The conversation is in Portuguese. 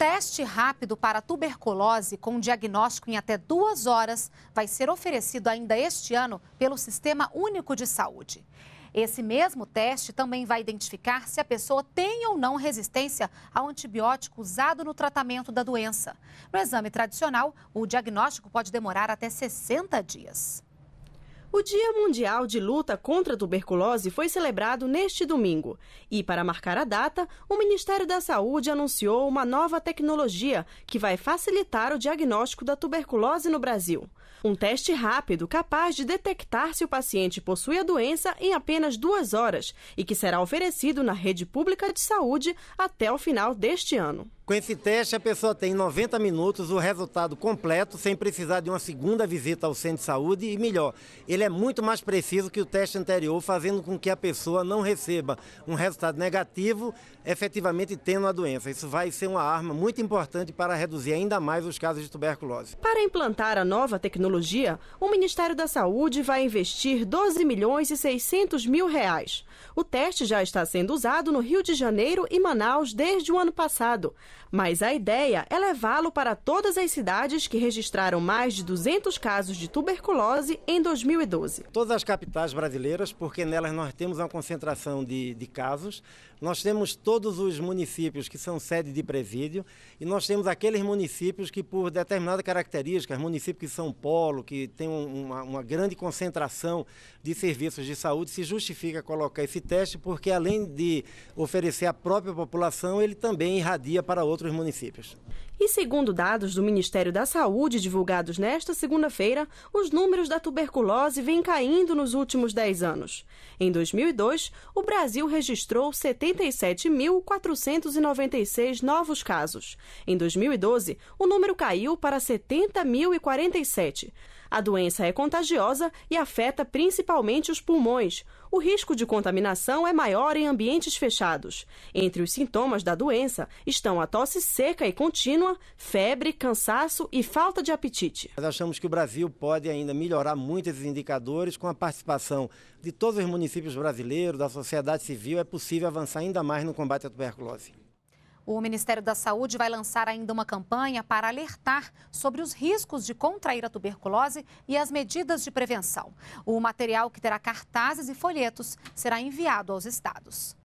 teste rápido para tuberculose com diagnóstico em até duas horas vai ser oferecido ainda este ano pelo Sistema Único de Saúde. Esse mesmo teste também vai identificar se a pessoa tem ou não resistência ao antibiótico usado no tratamento da doença. No exame tradicional, o diagnóstico pode demorar até 60 dias. O Dia Mundial de Luta contra a Tuberculose foi celebrado neste domingo. E, para marcar a data, o Ministério da Saúde anunciou uma nova tecnologia que vai facilitar o diagnóstico da tuberculose no Brasil. Um teste rápido capaz de detectar se o paciente possui a doença em apenas duas horas e que será oferecido na rede pública de saúde até o final deste ano. Com esse teste, a pessoa tem 90 minutos o resultado completo, sem precisar de uma segunda visita ao centro de saúde e melhor, ele é muito mais preciso que o teste anterior, fazendo com que a pessoa não receba um resultado negativo, efetivamente tendo a doença. Isso vai ser uma arma muito importante para reduzir ainda mais os casos de tuberculose. Para implantar a nova tecnologia, o Ministério da Saúde vai investir 12 milhões e 600 mil reais. O teste já está sendo usado no Rio de Janeiro e Manaus desde o ano passado. Mas a ideia é levá-lo para todas as cidades que registraram mais de 200 casos de tuberculose em 2012. Todas as capitais brasileiras, porque nelas nós temos uma concentração de, de casos, nós temos todos os municípios que são sede de presídio e nós temos aqueles municípios que, por determinada característica, municípios que são polo, que tem uma, uma grande concentração de serviços de saúde, se justifica colocar esse teste, porque além de oferecer à própria população, ele também irradia para para outros municípios. E segundo dados do Ministério da Saúde divulgados nesta segunda-feira, os números da tuberculose vêm caindo nos últimos 10 anos. Em 2002, o Brasil registrou 77.496 novos casos. Em 2012, o número caiu para 70.047. A doença é contagiosa e afeta principalmente os pulmões. O risco de contaminação é maior em ambientes fechados. Entre os sintomas da doença estão a tosse seca e contínua febre, cansaço e falta de apetite. Nós achamos que o Brasil pode ainda melhorar muito esses indicadores com a participação de todos os municípios brasileiros, da sociedade civil, é possível avançar ainda mais no combate à tuberculose. O Ministério da Saúde vai lançar ainda uma campanha para alertar sobre os riscos de contrair a tuberculose e as medidas de prevenção. O material, que terá cartazes e folhetos, será enviado aos estados.